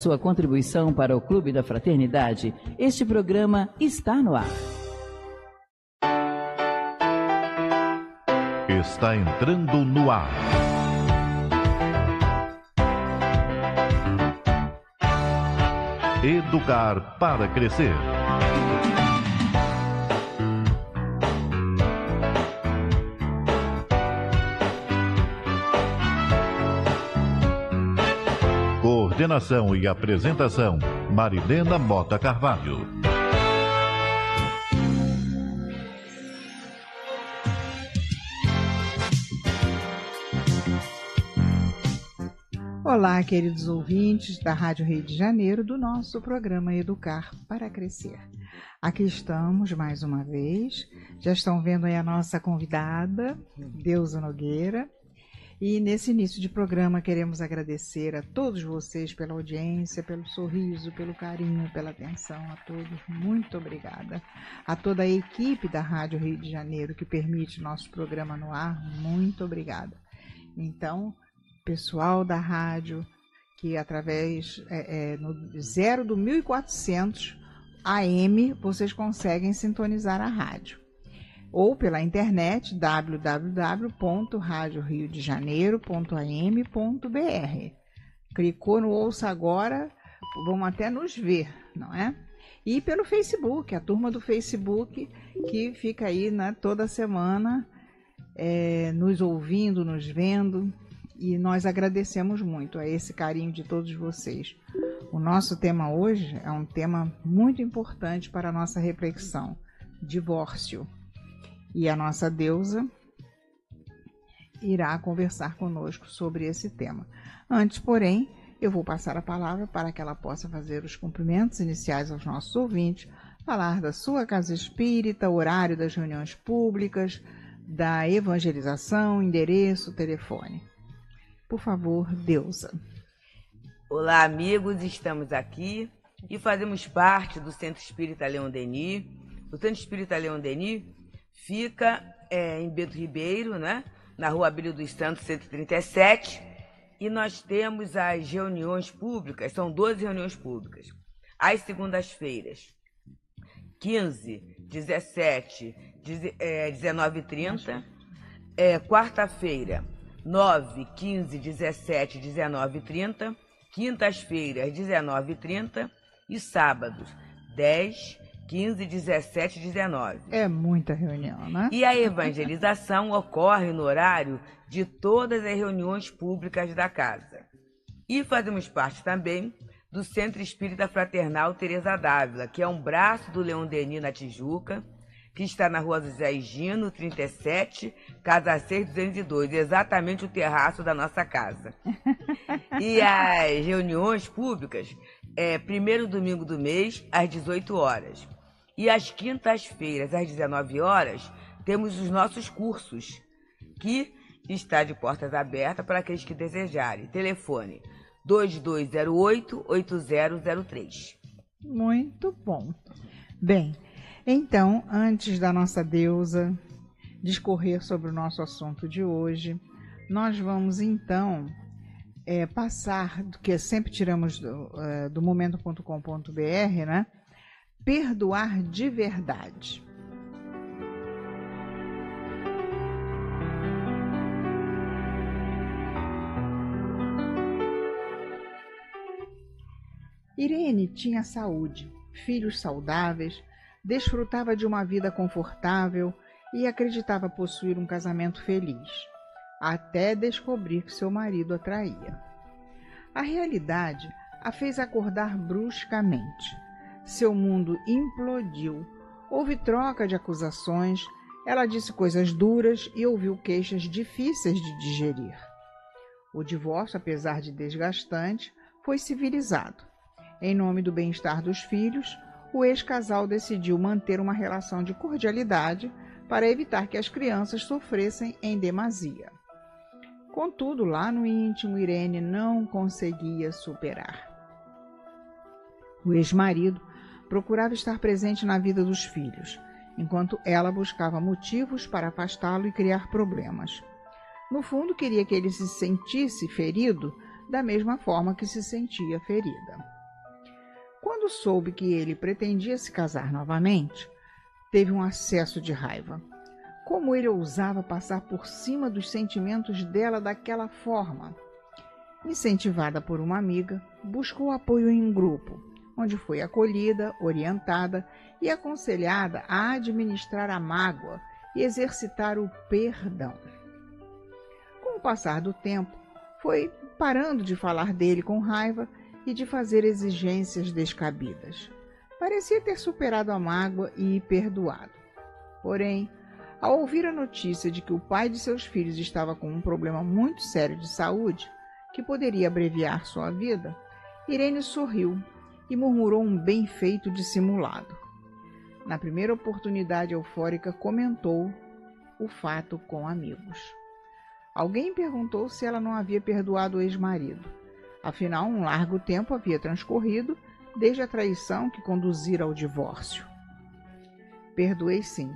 sua contribuição para o Clube da Fraternidade. Este programa está no ar. Está entrando no ar. Educar para crescer. Coordenação e apresentação, Marilena Mota Carvalho. Olá, queridos ouvintes da Rádio Rio de Janeiro, do nosso programa Educar para Crescer. Aqui estamos mais uma vez. Já estão vendo aí a nossa convidada, Deusa Nogueira, e nesse início de programa queremos agradecer a todos vocês pela audiência, pelo sorriso, pelo carinho, pela atenção a todos. Muito obrigada. A toda a equipe da Rádio Rio de Janeiro que permite nosso programa no ar, muito obrigada. Então, pessoal da rádio, que através é, é, no zero do 1400 AM vocês conseguem sintonizar a rádio ou pela internet www.radioriodejaneiro.am.br. Clicou no Ouça Agora, vão até nos ver, não é? E pelo Facebook, a turma do Facebook que fica aí né, toda semana é, nos ouvindo, nos vendo. E nós agradecemos muito a esse carinho de todos vocês. O nosso tema hoje é um tema muito importante para a nossa reflexão: divórcio e a nossa deusa irá conversar conosco sobre esse tema. Antes, porém, eu vou passar a palavra para que ela possa fazer os cumprimentos iniciais aos nossos ouvintes, falar da sua casa espírita, horário das reuniões públicas, da evangelização, endereço, telefone. Por favor, Deusa. Olá, amigos, estamos aqui e fazemos parte do Centro Espírita Leão Denis. O Centro Espírita Leon Denis Fica é, em Bento Ribeiro, né? na rua Abílio dos Santos, 137. E nós temos as reuniões públicas, são 12 reuniões públicas, às segundas-feiras. 15, 17, 19 e 30. É, Quarta-feira, 9, 15, 17, 19 e 30. Quintas-feiras, 19 e 30. E sábados, 10, 15, 17 e 19. É muita reunião, né? E a evangelização ocorre no horário de todas as reuniões públicas da casa. E fazemos parte também do Centro Espírita Fraternal Teresa Dávila, que é um braço do Leão Denis na Tijuca, que está na rua José Gino, 37, casa 6202, exatamente o terraço da nossa casa. e as reuniões públicas é primeiro domingo do mês, às 18 horas. E às quintas-feiras, às 19 horas, temos os nossos cursos, que está de portas abertas para aqueles que desejarem. Telefone 2208-8003. Muito bom. Bem, então, antes da nossa deusa discorrer sobre o nosso assunto de hoje, nós vamos então é, passar, que sempre tiramos do, é, do momento.com.br, né? perdoar de verdade. Irene tinha saúde, filhos saudáveis, desfrutava de uma vida confortável e acreditava possuir um casamento feliz, até descobrir que seu marido a traía. A realidade a fez acordar bruscamente seu mundo implodiu. Houve troca de acusações, ela disse coisas duras e ouviu queixas difíceis de digerir. O divórcio, apesar de desgastante, foi civilizado. Em nome do bem-estar dos filhos, o ex-casal decidiu manter uma relação de cordialidade para evitar que as crianças sofressem em demasia. Contudo, lá no íntimo, Irene não conseguia superar. O ex-marido procurava estar presente na vida dos filhos, enquanto ela buscava motivos para afastá-lo e criar problemas. No fundo, queria que ele se sentisse ferido da mesma forma que se sentia ferida. Quando soube que ele pretendia se casar novamente, teve um acesso de raiva. Como ele ousava passar por cima dos sentimentos dela daquela forma? Incentivada por uma amiga, buscou apoio em grupo onde foi acolhida, orientada e aconselhada a administrar a mágoa e exercitar o perdão. Com o passar do tempo, foi parando de falar dele com raiva e de fazer exigências descabidas. Parecia ter superado a mágoa e perdoado. Porém, ao ouvir a notícia de que o pai de seus filhos estava com um problema muito sério de saúde, que poderia abreviar sua vida, Irene sorriu e murmurou um bem feito dissimulado. Na primeira oportunidade eufórica, comentou o fato com amigos. Alguém perguntou se ela não havia perdoado o ex-marido. Afinal, um largo tempo havia transcorrido desde a traição que conduzira ao divórcio. Perdoei sim,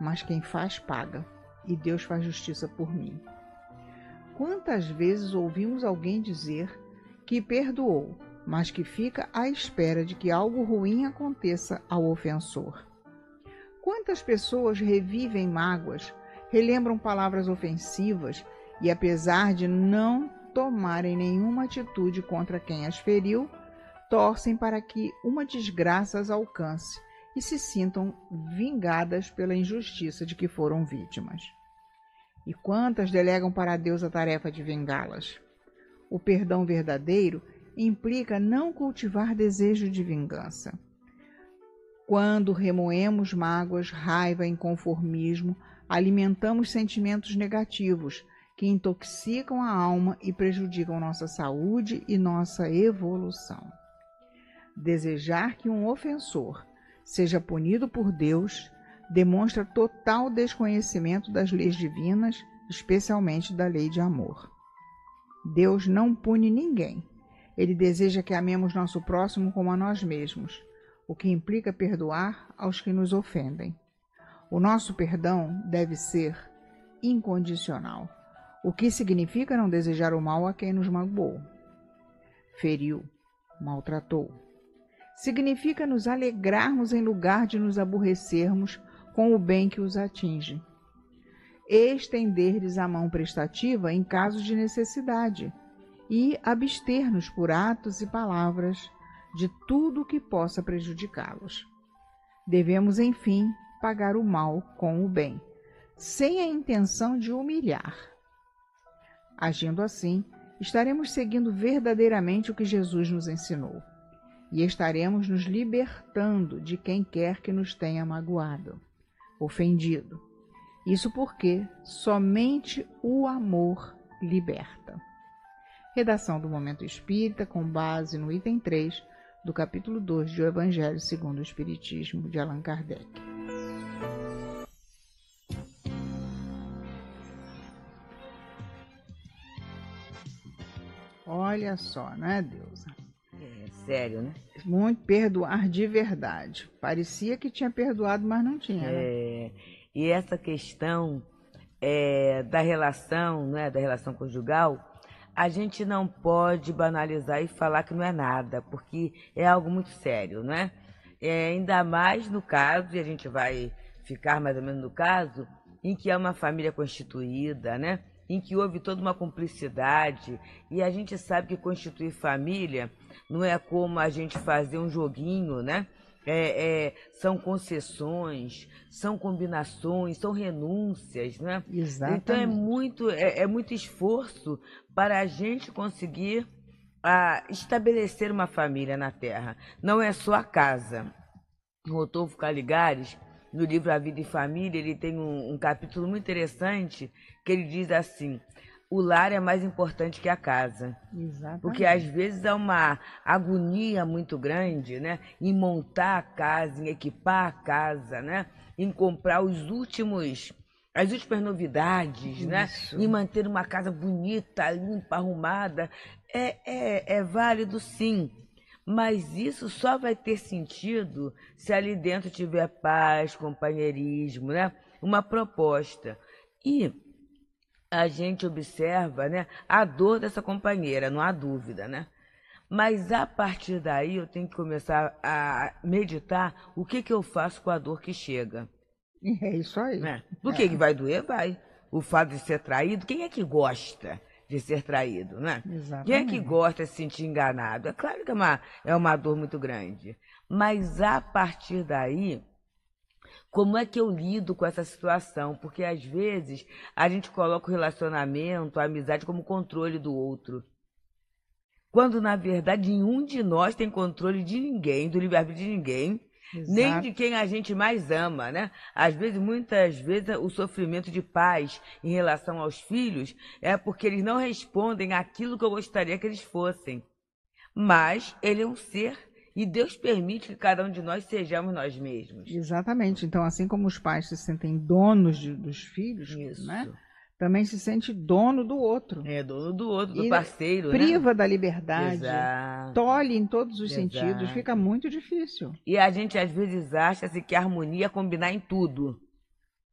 mas quem faz paga, e Deus faz justiça por mim. Quantas vezes ouvimos alguém dizer que perdoou, mas que fica à espera de que algo ruim aconteça ao ofensor. Quantas pessoas revivem mágoas, relembram palavras ofensivas e, apesar de não tomarem nenhuma atitude contra quem as feriu, torcem para que uma desgraça as alcance e se sintam vingadas pela injustiça de que foram vítimas. E quantas delegam para Deus a tarefa de vingá-las? O perdão verdadeiro implica não cultivar desejo de vingança. Quando remoemos mágoas, raiva, inconformismo, alimentamos sentimentos negativos que intoxicam a alma e prejudicam nossa saúde e nossa evolução. Desejar que um ofensor seja punido por Deus demonstra total desconhecimento das leis divinas, especialmente da lei de amor. Deus não pune ninguém, ele deseja que amemos nosso próximo como a nós mesmos, o que implica perdoar aos que nos ofendem. O nosso perdão deve ser incondicional, o que significa não desejar o mal a quem nos magoou, feriu, maltratou. Significa nos alegrarmos em lugar de nos aborrecermos com o bem que os atinge. Estender-lhes a mão prestativa em caso de necessidade e abster-nos por atos e palavras de tudo o que possa prejudicá-los. Devemos, enfim, pagar o mal com o bem, sem a intenção de humilhar. Agindo assim, estaremos seguindo verdadeiramente o que Jesus nos ensinou e estaremos nos libertando de quem quer que nos tenha magoado, ofendido. Isso porque somente o amor liberta redação do Momento Espírita com base no item 3 do capítulo 2 do Evangelho segundo o Espiritismo de Allan Kardec. Olha só, né, Deusa? É, sério, né? Muito perdoar de verdade. Parecia que tinha perdoado, mas não tinha. Né? É, né? E essa questão é, da relação, né, da relação conjugal, a gente não pode banalizar e falar que não é nada, porque é algo muito sério, né? É, ainda mais no caso, e a gente vai ficar mais ou menos no caso, em que é uma família constituída, né? Em que houve toda uma cumplicidade e a gente sabe que constituir família não é como a gente fazer um joguinho, né? é, é, são concessões, são combinações, são renúncias, né? Exatamente. Então é muito, é, é muito esforço para a gente conseguir a, ah, estabelecer uma família na Terra. Não é só a casa. Rodolfo Caligares, no livro A Vida e Família, ele tem um, um capítulo muito interessante que ele diz assim: o lar é mais importante que a casa. Exatamente. Porque às vezes há uma agonia muito grande, né? Em montar a casa, em equipar a casa, né? Em comprar os últimos, as últimas novidades, né, Isso. né? Em manter uma casa bonita, limpa, arrumada. É, é, é válido sim. Mas isso só vai ter sentido se ali dentro tiver paz, companheirismo, né? Uma proposta. E a gente observa né, a dor dessa companheira, não há dúvida, né? Mas a partir daí eu tenho que começar a meditar o que, que eu faço com a dor que chega. É isso aí. Né? é. que vai doer, vai. O fato de ser traído, quem é que gosta de ser traído, né? Exatamente. Quem é que gosta de se sentir enganado? É claro que é uma, é uma dor muito grande. Mas a partir daí, como é que eu lido com essa situação? Porque às vezes a gente coloca o relacionamento, a amizade como controle do outro. Quando na verdade nenhum de nós tem controle de ninguém, do livre-arbítrio de ninguém. Exato. nem de quem a gente mais ama, né? Às vezes, muitas vezes, o sofrimento de pais em relação aos filhos é porque eles não respondem aquilo que eu gostaria que eles fossem. Mas ele é um ser e Deus permite que cada um de nós sejamos nós mesmos. Exatamente. Então, assim como os pais se sentem donos de, dos filhos, Isso. né? Também se sente dono do outro. É, dono do outro, do e parceiro. Né? Priva né? da liberdade, Exato. tolhe em todos os Exato. sentidos, fica muito difícil. E a gente às vezes acha se que a harmonia é combinar em tudo.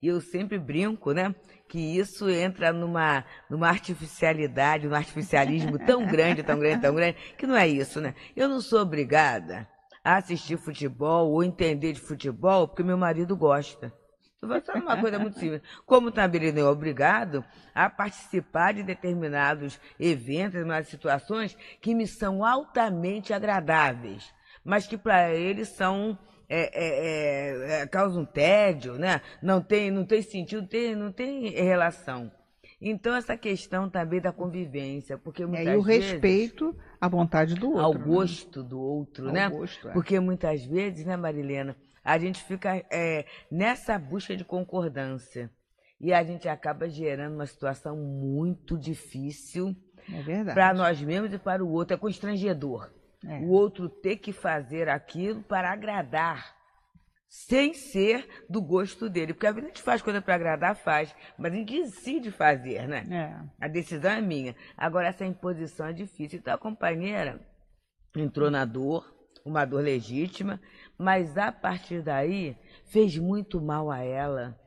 E eu sempre brinco, né? Que isso entra numa, numa artificialidade, num artificialismo tão grande, tão grande, tão grande, que não é isso, né? Eu não sou obrigada a assistir futebol ou entender de futebol porque meu marido gosta. Então, Sabe uma coisa muito simples. Como também ele é obrigado a participar de determinados eventos, determinadas situações que me são altamente agradáveis, mas que para ele são é, é, é, é, causa um tédio, né? Não tem, não tem sentido, tem, não tem relação. Então, essa questão também da convivência, porque muitas é, e o vezes, respeito à vontade do outro. Ao né? gosto né? do outro, ao né? Gosto, é. Porque muitas vezes, né, Marilena, a gente fica é, nessa busca de concordância. E a gente acaba gerando uma situação muito difícil é para nós mesmos e para o outro. É constrangedor. É. O outro ter que fazer aquilo para agradar, sem ser do gosto dele. Porque a vida te faz coisa para agradar, faz, mas a gente decide fazer, né? É. A decisão é minha. Agora, essa imposição é difícil. Então, a companheira entrou na dor, uma dor legítima, mas a partir daí fez muito mal a ela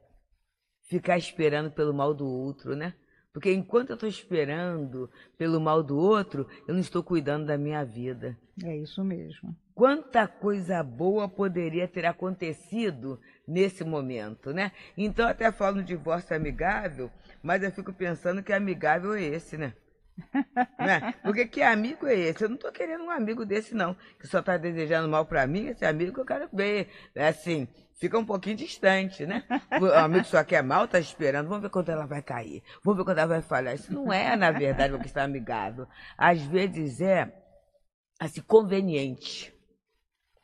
ficar esperando pelo mal do outro, né? Porque enquanto eu estou esperando pelo mal do outro, eu não estou cuidando da minha vida. É isso mesmo. Quanta coisa boa poderia ter acontecido nesse momento, né? Então, eu até falo no divórcio amigável, mas eu fico pensando que amigável é esse, né? né? Porque que amigo é esse? Eu não estou querendo um amigo desse, não, que só está desejando mal para mim. Esse amigo eu quero ver, né? assim, fica um pouquinho distante, né? O amigo só quer é mal, está esperando. Vamos ver quando ela vai cair, vamos ver quando ela vai falhar. Isso não é, na verdade, o que está amigável. Às vezes é assim, conveniente.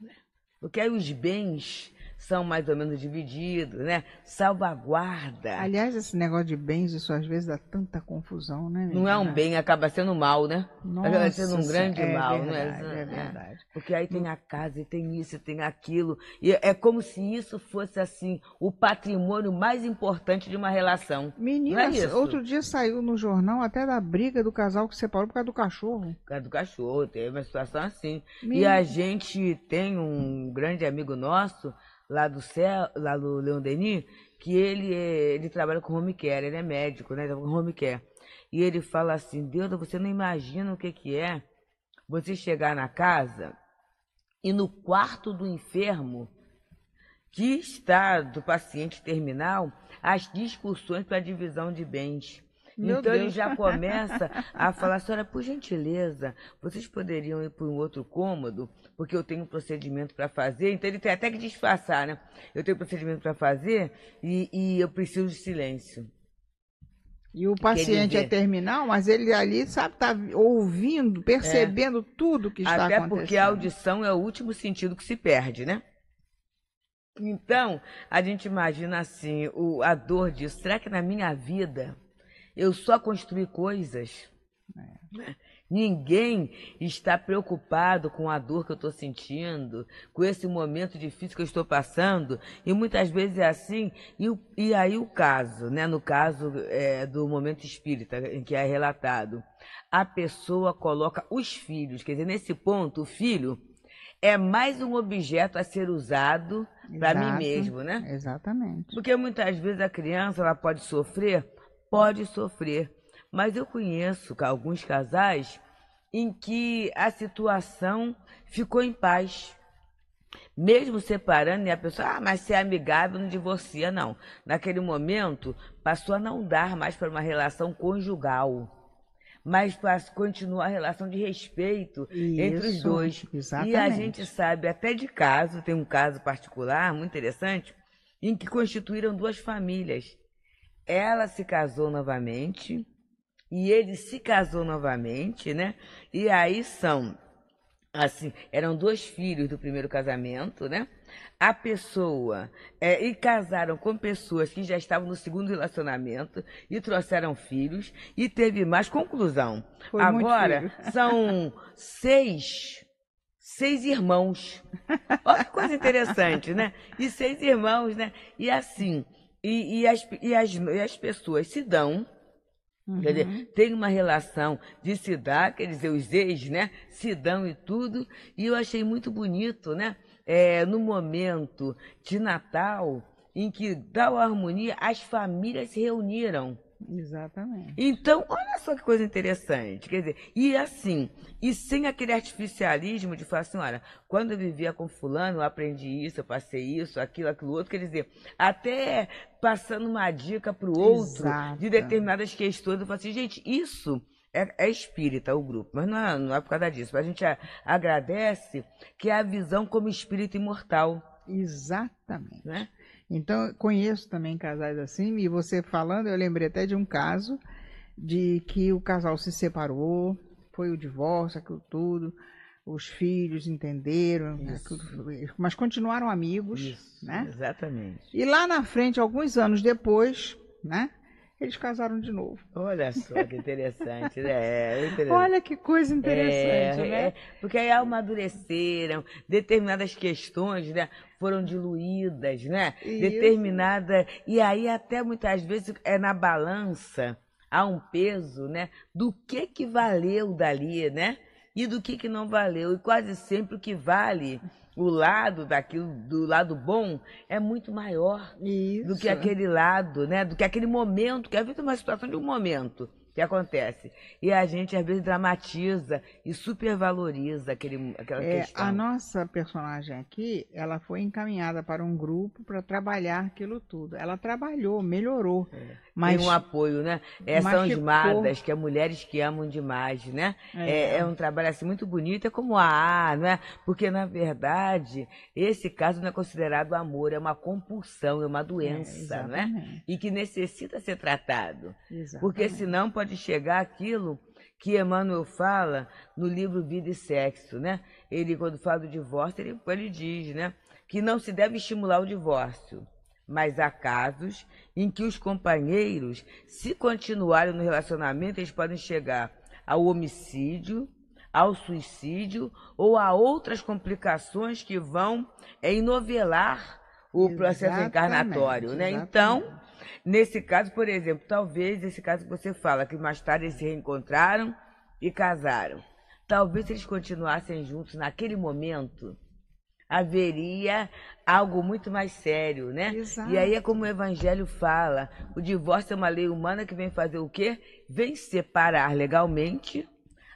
Né? Porque aí os bens são mais ou menos divididos, né? Salvaguarda. Aliás, esse negócio de bens, isso às vezes dá tanta confusão, né? Menina? Não é um bem, acaba sendo um mal, né? Nossa, acaba sendo um grande é mal, né? verdade, né? É verdade. Porque aí tem a casa, e tem isso, e tem aquilo. E é como se isso fosse, assim, o patrimônio mais importante de uma relação. Menina, é outro dia saiu no jornal até da briga do casal que separou por causa do cachorro. Por causa do cachorro, teve uma situação assim. Menina. E a gente tem um grande amigo nosso lá do céu, lá do Leon Denis, que ele, é, ele trabalha com home care, ele é médico, né? Com home care. E ele fala assim, Deus, você não imagina o que, que é você chegar na casa e no quarto do enfermo que está do paciente terminal as discussões para divisão de bens então Deus. ele já começa a falar, senhora, por gentileza, vocês poderiam ir para um outro cômodo, porque eu tenho um procedimento para fazer. Então ele tem até que disfarçar, né? Eu tenho um procedimento para fazer e, e eu preciso de silêncio. E o paciente é terminal, mas ele ali sabe tá ouvindo, percebendo é. tudo que está Até acontecendo. Até porque a audição é o último sentido que se perde, né? Então, a gente imagina assim, o, a dor disso. Será que na minha vida eu só construí coisas. É. Ninguém está preocupado com a dor que eu estou sentindo, com esse momento difícil que eu estou passando, e muitas vezes é assim. E, e aí o caso, né? no caso é, do momento espírita, em que é relatado, a pessoa coloca os filhos, quer dizer, nesse ponto, o filho é mais um objeto a ser usado para mim mesmo, né? Exatamente. Porque muitas vezes a criança ela pode sofrer pode sofrer. Mas eu conheço alguns casais em que a situação ficou em paz. Mesmo separando, e a pessoa, ah, mas se é amigável, não divorcia, não. Naquele momento, passou a não dar mais para uma relação conjugal. Mas para continuar a relação de respeito Isso, entre os dois. Exatamente. E a gente sabe até de caso, tem um caso particular muito interessante, em que constituíram duas famílias. Ela se casou novamente e ele se casou novamente, né? E aí são assim, eram dois filhos do primeiro casamento, né? A pessoa é, e casaram com pessoas que já estavam no segundo relacionamento e trouxeram filhos e teve mais conclusão. Foi Agora são seis seis irmãos. Olha que coisa interessante, né? E seis irmãos, né? E assim, e, e, as, e, as, e as pessoas se dão. Uhum. Dizer, tem uma relação de se dar, quer dizer, os ex, né? Se dão e tudo. E eu achei muito bonito, né? É, no momento de Natal, em que, da harmonia, as famílias se reuniram. Exatamente. Então, olha só que coisa interessante. Quer dizer, e assim, e sem aquele artificialismo de falar assim, olha, quando eu vivia com fulano, eu aprendi isso, eu passei isso, aquilo, aquilo outro, quer dizer, até passando uma dica para o outro Exato. de determinadas questões, eu falo assim, gente, isso é, é, espírita o grupo, mas não é, não é por causa disso. A gente a, agradece que é a visão como espírito imortal. Exatamente. Né? Então, conheço também casais assim, e você falando, eu lembrei até de um caso de que o casal se separou, foi o divórcio, aquilo tudo, os filhos entenderam, aquilo, mas continuaram amigos, Isso, né? Exatamente. E lá na frente, alguns anos depois, né? eles casaram de novo. Olha só que interessante, né? É, é interessante. Olha que coisa interessante, é, né? É, porque aí amadureceram, determinadas questões, né? Foram diluídas, né? Isso. Determinada. E aí, até muitas vezes, é na balança, há um peso, né? Do que que valeu dali, né? E do que que não valeu. E quase sempre o que vale o lado daquilo, do lado bom, é muito maior Isso. do que aquele lado, né? Do que aquele momento, que a vida é uma situação de um momento que acontece. E a gente, às vezes, dramatiza e supervaloriza aquele, aquela é, questão. A nossa personagem aqui, ela foi encaminhada para um grupo para trabalhar aquilo tudo. Ela trabalhou, melhorou. É. Mas, Tem um apoio, né? É, são as madas, que é mulheres que amam demais, né? É. é, é um trabalho assim, muito bonito, é como a A, né? Porque, na verdade, esse caso não é considerado amor, é uma compulsão, é uma doença, né? É, e que necessita ser tratado. Exatamente. Porque senão pode pode chegar aquilo que Emmanuel fala no livro Vida e Sexo, né? Ele, quando fala do divórcio, ele, ele diz, né? Que não se deve estimular o divórcio, mas há casos em que os companheiros, se continuarem no relacionamento, eles podem chegar ao homicídio, ao suicídio ou a outras complicações que vão enovelar o processo exatamente, encarnatório, né? Então, exatamente. Então, Nesse caso, por exemplo, talvez esse caso que você fala, que mais tarde eles se reencontraram e casaram. Talvez se eles continuassem juntos naquele momento, haveria algo muito mais sério, né? Exato. E aí é como o evangelho fala, o divórcio é uma lei humana que vem fazer o quê? Vem separar legalmente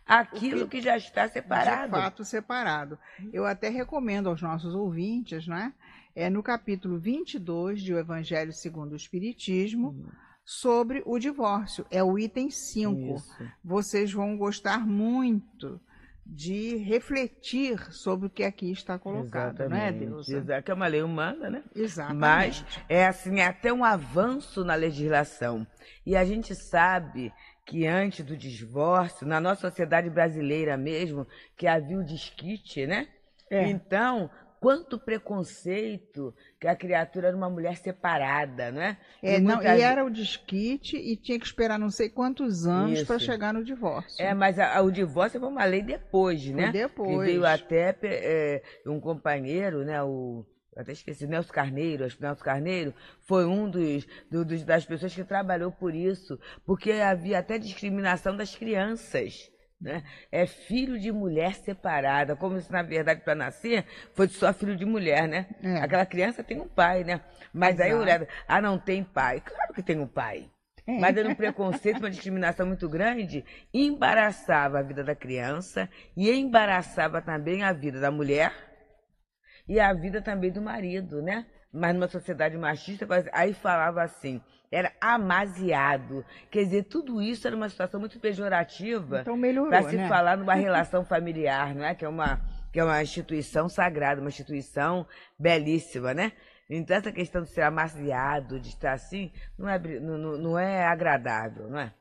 aquilo que, que já está separado. De fato, separado. Eu até recomendo aos nossos ouvintes, né? é no capítulo 22 do Evangelho segundo o Espiritismo, uhum. sobre o divórcio. É o item 5. Vocês vão gostar muito de refletir sobre o que aqui está colocado, né, Exatamente. não é, Deus? Exato, que é uma lei humana, né? Exatamente. Mas é assim, é até um avanço na legislação. E a gente sabe que antes do divórcio, na nossa sociedade brasileira mesmo, que havia o disquite, né? É. Então, quanto preconceito que a criatura era uma mulher separada, né? é? e, não, e era o desquite e tinha que esperar não sei quantos anos para chegar no divórcio. É, mas a, a, o divórcio foi uma lei depois, né? Foi depois. Que veio até é, um companheiro, né? O até esqueci, Nelson Carneiro, acho que Nelson Carneiro foi um dos, do, dos, das pessoas que trabalhou por isso, porque havia até discriminação das crianças. Né? É filho de mulher separada, como se na verdade para nascer fosse só filho de mulher, né? É. Aquela criança tem um pai, né? Mas Exato. aí olhava, ah, não tem pai. Claro que tem um pai. É. Mas era um preconceito, uma discriminação muito grande, embaraçava a vida da criança e embaraçava também a vida da mulher e a vida também do marido, né? Mas numa sociedade machista, aí falava assim: era amaziado. Quer dizer, tudo isso era uma situação muito pejorativa então para se né? falar numa relação familiar, não é? Que é uma que é uma instituição sagrada, uma instituição belíssima, né? Então essa questão de ser amaciado, de estar assim, não é, não, não é agradável, não é?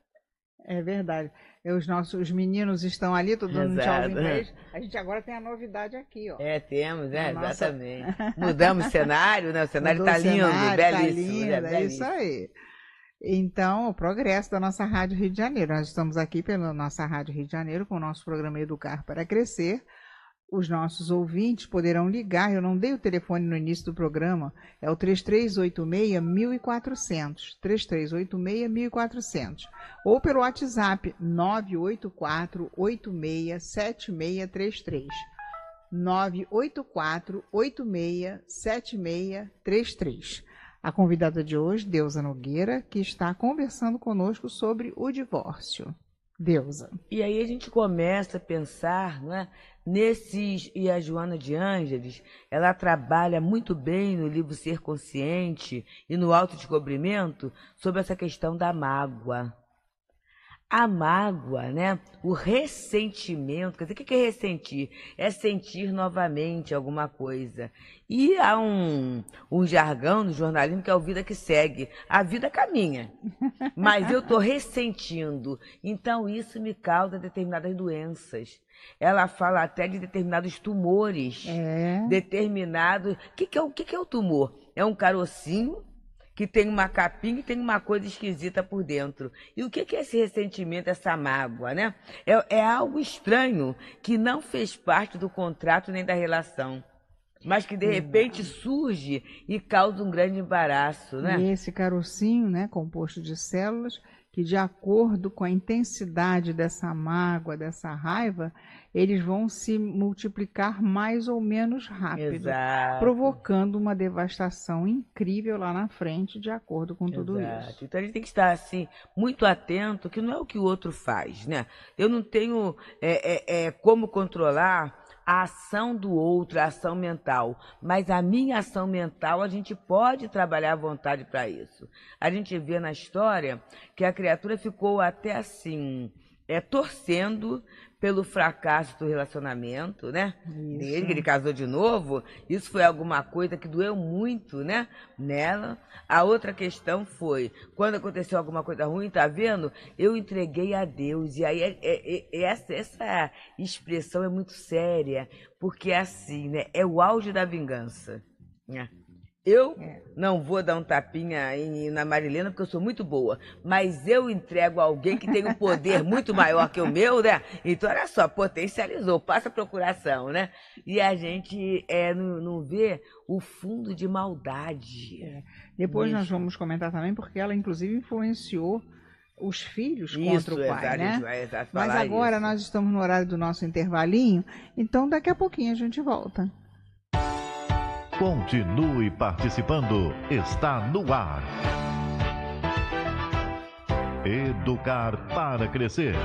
É verdade. Os nossos meninos estão ali, todo mundo tchau em inglês. A gente agora tem a novidade aqui, ó. É, temos, né nossa... exatamente. Mudamos o cenário, né? O cenário está lindo, cenário, tá belíssimo. Tá lindo, belíssimo. Né? é isso aí. Então, o progresso da nossa Rádio Rio de Janeiro. Nós estamos aqui pela nossa Rádio Rio de Janeiro com o nosso programa Educar para Crescer os nossos ouvintes poderão ligar. Eu não dei o telefone no início do programa, é o 3386-1400. 3386-1400. Ou pelo WhatsApp 984-867633. 984-867633. A convidada de hoje, Deusa Nogueira, que está conversando conosco sobre o divórcio. Deusa. E aí a gente começa a pensar né, nesses. E a Joana de Ângeles, ela trabalha muito bem no livro Ser Consciente e no Autodescobrimento sobre essa questão da mágoa a mágoa, né? O ressentimento. Quer dizer, o que é ressentir? É sentir novamente alguma coisa. E há um, um jargão no jornalismo que é o vida que segue. A vida caminha. Mas eu estou ressentindo. Então isso me causa determinadas doenças. Ela fala até de determinados tumores. É. Determinados. O que, é, o que é o tumor? É um carocinho que tem uma capinha e tem uma coisa esquisita por dentro. E o que é esse ressentimento, essa mágoa, né? É, é algo estranho que não fez parte do contrato nem da relação. Mas que de hum. repente surge e causa um grande embaraço, né? E esse carocinho, né, composto de células, que, de acordo com a intensidade dessa mágoa, dessa raiva, eles vão se multiplicar mais ou menos rápido, Exato. provocando uma devastação incrível lá na frente, de acordo com tudo Exato. isso. Então a gente tem que estar assim muito atento, que não é o que o outro faz, né? Eu não tenho é, é, é como controlar a ação do outro, a ação mental. Mas a minha ação mental, a gente pode trabalhar à vontade para isso. A gente vê na história que a criatura ficou até assim, é, torcendo pelo fracasso do relacionamento, né? Isso. Dele, que ele casou de novo. Isso foi alguma coisa que doeu muito, né? Nela. A outra questão foi, quando aconteceu alguma coisa ruim, tá vendo? Eu entreguei a Deus. E aí, é, é, é, é essa, essa expressão é muito séria, porque é assim, né? É o auge da vingança. Né? Eu é. não vou dar um tapinha em, na Marilena, porque eu sou muito boa. Mas eu entrego a alguém que tem um poder muito maior que o meu, né? Então, olha só, potencializou, passa a procuração, né? E a gente é, não, não vê o fundo de maldade. É. Depois Isso. nós vamos comentar também, porque ela, inclusive, influenciou os filhos isso, contra o pai, né? É, mas agora isso. nós estamos no horário do nosso intervalinho, então daqui a pouquinho a gente volta. Continue participando. Está no ar. Educar para crescer.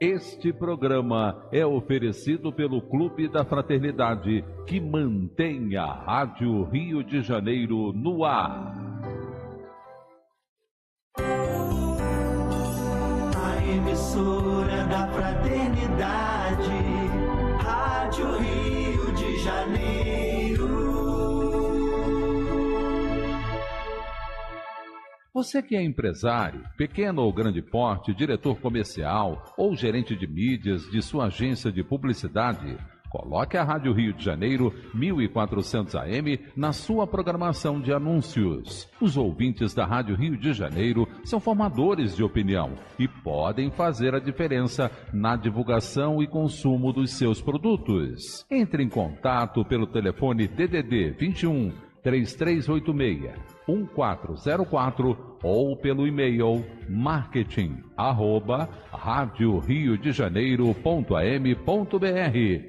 Este programa é oferecido pelo Clube da Fraternidade, que mantém a Rádio Rio de Janeiro no ar. Você que é empresário, pequeno ou grande porte, diretor comercial ou gerente de mídias de sua agência de publicidade, coloque a Rádio Rio de Janeiro 1400 AM na sua programação de anúncios. Os ouvintes da Rádio Rio de Janeiro são formadores de opinião e podem fazer a diferença na divulgação e consumo dos seus produtos. Entre em contato pelo telefone DDD 21 3386 1404 ou pelo e-mail marketing arroba rádio Rio de Janeiro.am.br.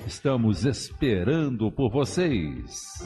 Estamos esperando por vocês.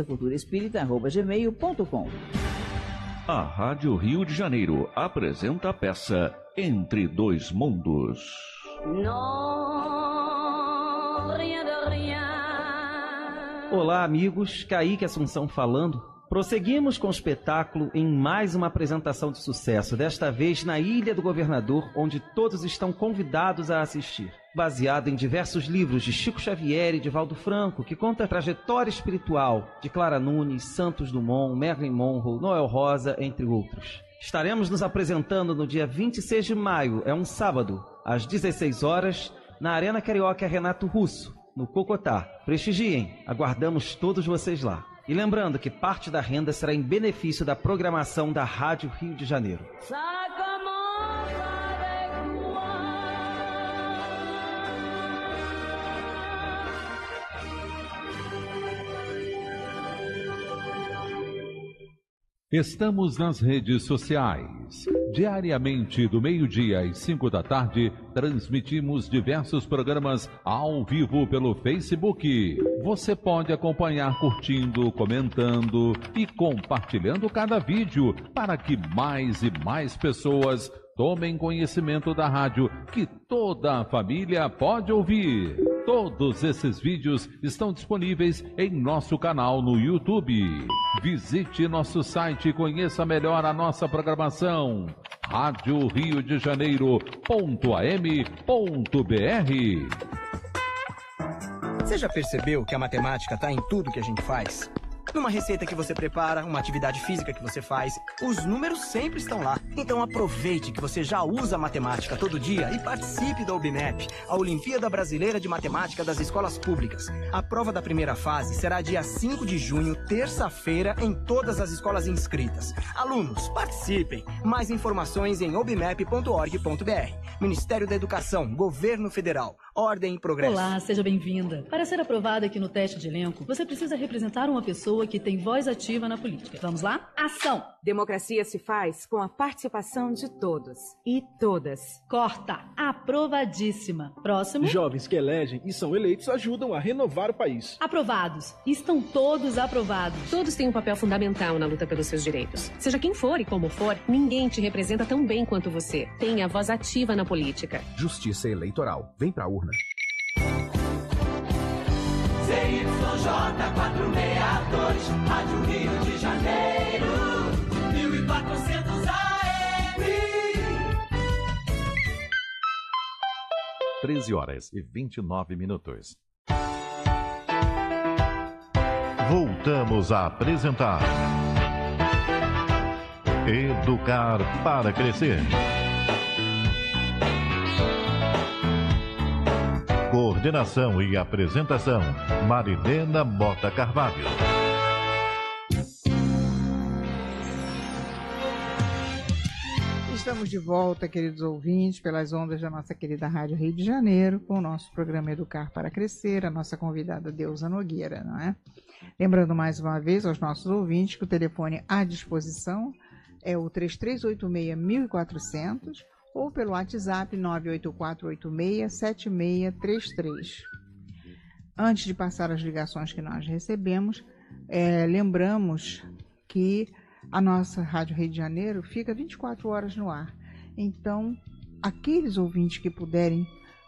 revistaculturaespírita.gmail.com A Rádio Rio de Janeiro apresenta a peça Entre Dois Mundos. Não, rien de rien. Olá, amigos. Kaique Assunção falando Prosseguimos com o espetáculo em mais uma apresentação de sucesso, desta vez na Ilha do Governador, onde todos estão convidados a assistir. Baseado em diversos livros de Chico Xavier e de Valdo Franco, que conta a trajetória espiritual de Clara Nunes, Santos Dumont, Merlin Monroe, Noel Rosa, entre outros. Estaremos nos apresentando no dia 26 de maio, é um sábado, às 16 horas, na Arena Carioca Renato Russo, no Cocotá. Prestigiem, aguardamos todos vocês lá. E lembrando que parte da renda será em benefício da programação da Rádio Rio de Janeiro. Estamos nas redes sociais. Diariamente, do meio-dia às 5 da tarde, transmitimos diversos programas ao vivo pelo Facebook. Você pode acompanhar curtindo, comentando e compartilhando cada vídeo para que mais e mais pessoas Tomem conhecimento da rádio que toda a família pode ouvir. Todos esses vídeos estão disponíveis em nosso canal no YouTube. Visite nosso site e conheça melhor a nossa programação. Rádio Rio de Você já percebeu que a matemática está em tudo que a gente faz? Numa receita que você prepara, uma atividade física que você faz, os números sempre estão lá. Então aproveite que você já usa matemática todo dia e participe da OBMEP, a Olimpíada Brasileira de Matemática das Escolas Públicas. A prova da primeira fase será dia 5 de junho, terça-feira, em todas as escolas inscritas. Alunos, participem! Mais informações em obmep.org.br. Ministério da Educação, Governo Federal. Ordem e Progresso. Olá, seja bem-vinda. Para ser aprovada aqui no teste de elenco, você precisa representar uma pessoa que tem voz ativa na política. Vamos lá? Ação! Democracia se faz com a participação de todos e todas. Corta, aprovadíssima. Próximo. Jovens que elegem e são eleitos ajudam a renovar o país. Aprovados. Estão todos aprovados. Todos têm um papel fundamental na luta pelos seus direitos. Seja quem for e como for, ninguém te representa tão bem quanto você. Tenha voz ativa na política. Justiça Eleitoral. Vem pra urna. CYJ 462, Rádio Rio 400 AM. 13 horas e 29 minutos. Voltamos a apresentar Educar para Crescer. Coordenação e apresentação Marilena Mota Carvalho. Estamos de volta, queridos ouvintes, pelas ondas da nossa querida Rádio Rio de Janeiro, com o nosso programa Educar para Crescer, a nossa convidada Deusa Nogueira, não é? Lembrando mais uma vez aos nossos ouvintes que o telefone à disposição é o 3386-1400 ou pelo WhatsApp 984867633. Antes de passar as ligações que nós recebemos, é, lembramos que a nossa Rádio Rio de Janeiro fica 24 horas no ar. Então, aqueles ouvintes que puderem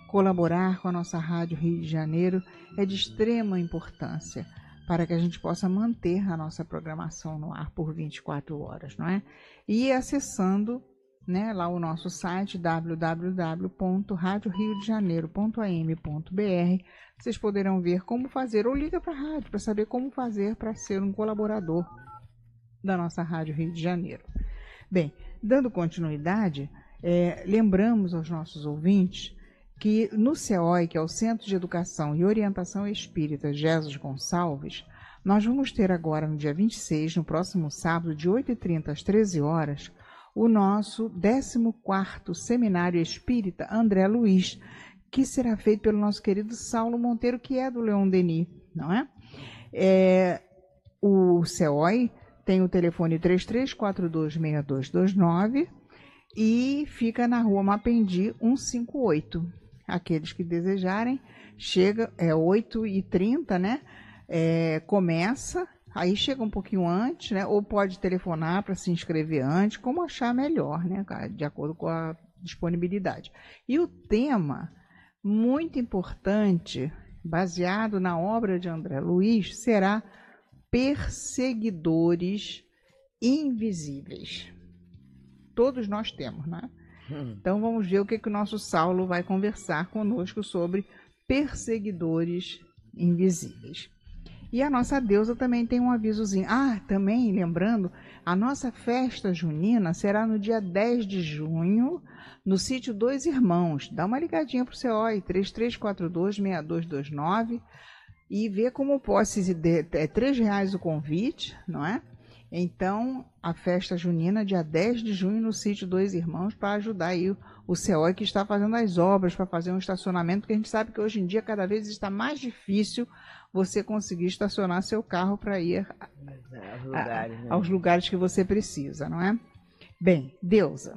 colaborar com a nossa Rádio Rio de Janeiro é de extrema importância para que a gente possa manter a nossa programação no ar por 24 horas, não é? E acessando né, lá o nosso site www.radioriodejaneiro.am.br vocês poderão ver como fazer ou liga para a rádio para saber como fazer para ser um colaborador da nossa Rádio Rio de Janeiro. Bem, dando continuidade, é, lembramos aos nossos ouvintes que no CEOI, que é o Centro de Educação e Orientação Espírita Jesus Gonçalves, nós vamos ter agora, no dia 26, no próximo sábado, de 8h30 às 13 horas, o nosso 14 Seminário Espírita André Luiz, que será feito pelo nosso querido Saulo Monteiro, que é do Leão Denis, não é? é o CEOI tem o telefone 33426229 e fica na rua Mapendi 158. Aqueles que desejarem, chega, é 8h30, né? É, começa, aí chega um pouquinho antes, né? Ou pode telefonar para se inscrever antes, como achar melhor, né, cara? De acordo com a disponibilidade. E o tema, muito importante, baseado na obra de André Luiz, será perseguidores invisíveis. Todos nós temos, né? Hum. Então vamos ver o que, que o nosso Saulo vai conversar conosco sobre perseguidores invisíveis. E a nossa deusa também tem um avisozinho. Ah, também lembrando, a nossa festa junina será no dia 10 de junho, no sítio Dois Irmãos. Dá uma ligadinha para o COI 6229 e ver como posso de é, três reais o convite, não é? Então, a festa junina, dia 10 de junho, no sítio Dois Irmãos, para ajudar aí o, o que está fazendo as obras para fazer um estacionamento, que a gente sabe que hoje em dia cada vez está mais difícil você conseguir estacionar seu carro para ir a, a, né? aos lugares que você precisa, não é? Bem, Deusa.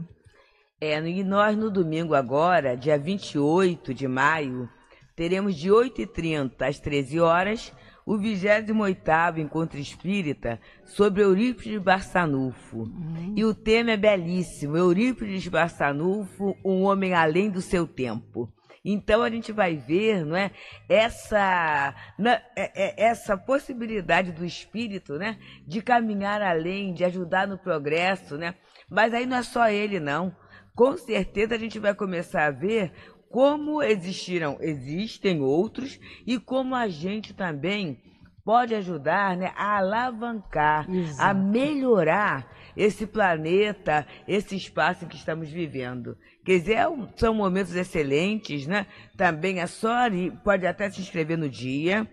É, e nós no domingo agora, dia 28 de maio, teremos de 8h30 às 13 horas o 28 Encontro Espírita sobre Eurípides Barçanufo. Uhum. E o tema é belíssimo, Eurípides Barçanufo, um homem além do seu tempo. Então a gente vai ver, não é, essa na, é, é, essa possibilidade do espírito, né, de caminhar além, de ajudar no progresso, né? Mas aí não é só ele não. Com certeza a gente vai começar a ver como existiram, existem outros, e como a gente também pode ajudar né, a alavancar, Exato. a melhorar esse planeta, esse espaço em que estamos vivendo. Quer dizer, é são momentos excelentes, né? Também a é Sori pode até se inscrever no dia.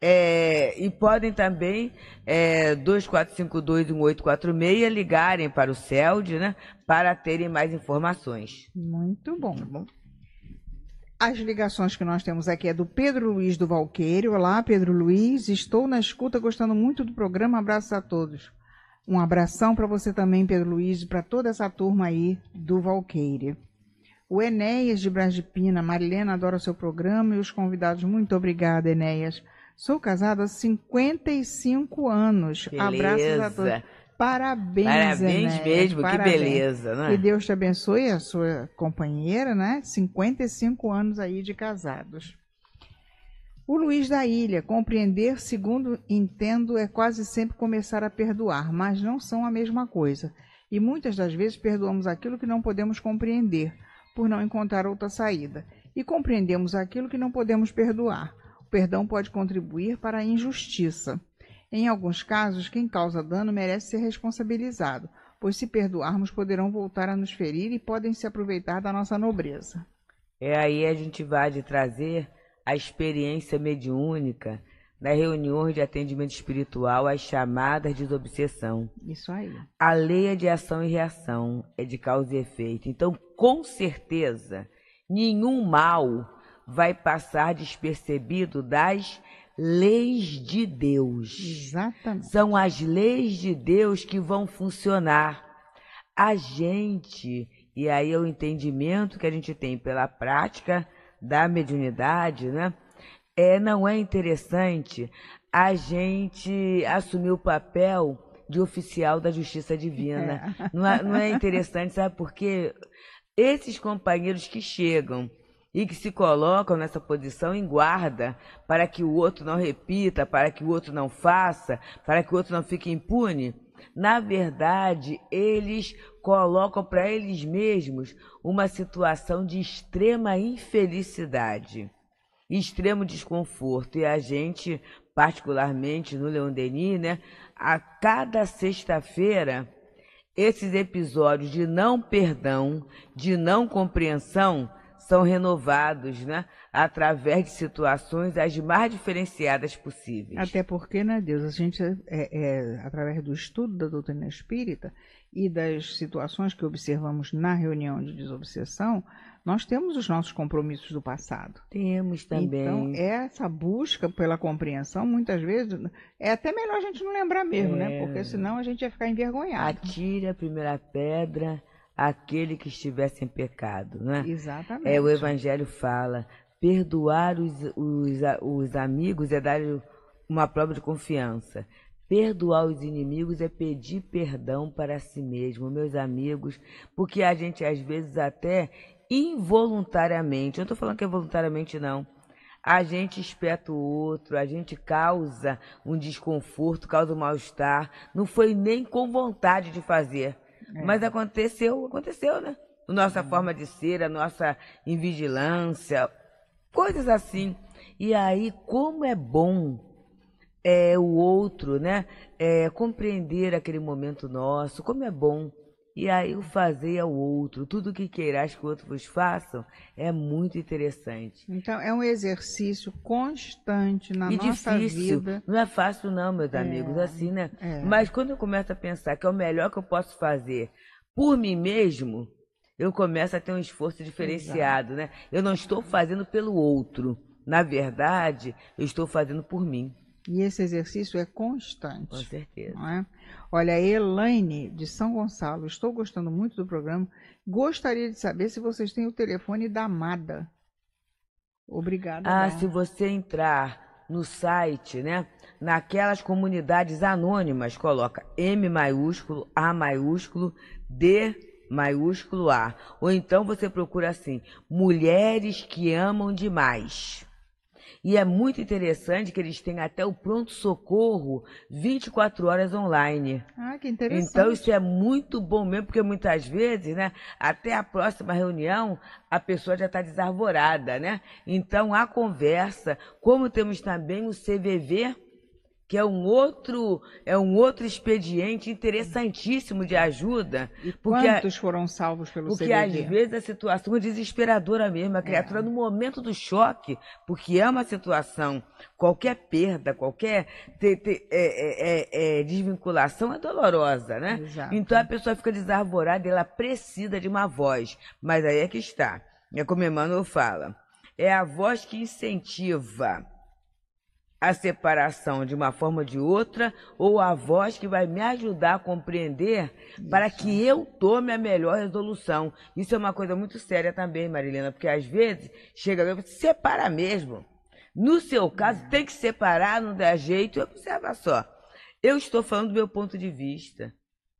É, e podem também é, 2452-1846 ligarem para o CELD né, para terem mais informações. Muito bom. Tá bom? As ligações que nós temos aqui é do Pedro Luiz do Valqueiro. Olá, Pedro Luiz. Estou na escuta, gostando muito do programa. Abraços a todos. Um abração para você também, Pedro Luiz, e para toda essa turma aí do Valqueire. O Enéas de Bras de Pina. Marilena adora seu programa e os convidados. Muito obrigada, Enéas. Sou casada há 55 anos. Beleza. Abraços a todos. Parabéns, Parabéns mesmo, que beleza, né? Que Deus te abençoe, a sua companheira, né? 55 anos aí de casados. O Luiz da Ilha, compreender, segundo entendo, é quase sempre começar a perdoar, mas não são a mesma coisa. E muitas das vezes perdoamos aquilo que não podemos compreender, por não encontrar outra saída. E compreendemos aquilo que não podemos perdoar. O perdão pode contribuir para a injustiça. Em alguns casos, quem causa dano merece ser responsabilizado, pois se perdoarmos poderão voltar a nos ferir e podem se aproveitar da nossa nobreza. É aí a gente vai de trazer a experiência mediúnica nas reuniões de atendimento espiritual as chamadas de obsessão. Isso aí. A lei é de ação e reação, é de causa e efeito. Então, com certeza, nenhum mal vai passar despercebido das leis de Deus. Exatamente. São as leis de Deus que vão funcionar. A gente, e aí é o entendimento que a gente tem pela prática da mediunidade, né? É, não é interessante a gente assumir o papel de oficial da justiça divina. É. Não, é, não é interessante, sabe? Porque esses companheiros que chegam e que se colocam nessa posição em guarda para que o outro não repita, para que o outro não faça, para que o outro não fique impune. Na verdade, eles colocam para eles mesmos uma situação de extrema infelicidade, extremo desconforto. E a gente, particularmente no Leon Denis, né, a cada sexta-feira, esses episódios de não perdão, de não compreensão, são renovados, né? Através de situações as mais diferenciadas possíveis. Até porque, né, Deus, a gente, é, é, é, através do estudo da doutrina espírita e das situações que observamos na reunião de desobsessão, nós temos os nossos compromissos do passado. Temos também. Então, essa busca pela compreensão, muitas vezes, é até melhor a gente não lembrar mesmo, né? é. né? Porque senão a gente ia ficar envergonhado. Atire a primeira pedra aquele que estivesse em pecado, né? Exatamente. É, o Evangelho fala, perdoar os, os, os amigos é dar uma prova de confiança. Perdoar os inimigos é pedir perdão para si mesmo, meus amigos, porque a gente às vezes até involuntariamente, eu não estou falando que é voluntariamente não, a gente espeta o outro, a gente causa um desconforto, causa um mal-estar, não foi nem com vontade de fazer. É. Mas aconteceu, aconteceu, né? Nossa é. forma de ser, a nossa invigilância, coisas assim. E aí, como é bom é, o outro, né? É, compreender aquele momento nosso, como é bom e aí o fazer ao é outro, tudo que queirás que o outro vos façam, é muito interessante. Então é um exercício constante na e nossa difícil. vida. Não é fácil não, meus é, amigos, assim, né? É. Mas quando eu começo a pensar que é o melhor que eu posso fazer por mim mesmo, eu começo a ter um esforço diferenciado, Exato. né? Eu não estou fazendo pelo outro. Na verdade, eu estou fazendo por mim. E esse exercício é constante. Com certeza. É? Olha, a Elaine, de São Gonçalo, estou gostando muito do programa. Gostaria de saber se vocês têm o telefone da Amada. Obrigada. Ah, se você entrar no site, né? Naquelas comunidades anônimas, coloca M maiúsculo, A maiúsculo, D maiúsculo A. Ou então você procura assim, mulheres que amam demais. E é muito interessante que eles têm até o pronto-socorro 24 horas online. Ah, que então, interessante. Então, isso é muito bom mesmo, porque muitas vezes, né, até a próxima reunião, a pessoa já está desarvorada, né? Então, a conversa, como temos também o CVV, que é um outro é um outro expediente interessantíssimo de ajuda. E porque quantos a, foram salvos pelo porque CDD? Porque às vezes a situação é desesperadora mesmo, a criatura é. no momento do choque, porque é uma situação, qualquer perda, qualquer é é, é, é, desvinculação é dolorosa, né? Exato. Então a pessoa fica desarvorada, ela precisa de uma voz, mas aí é que está. É como Emmanuel fala, é a voz que incentiva a separação de uma forma ou de outra, ou a voz que vai me ajudar a compreender Isso. para que eu tome a melhor resolução. Isso é uma coisa muito séria também, Marilena, porque às vezes chega alguém e assim, separa mesmo. No seu caso, é. tem que separar, não dá jeito. Observa só. Eu estou falando do meu ponto de vista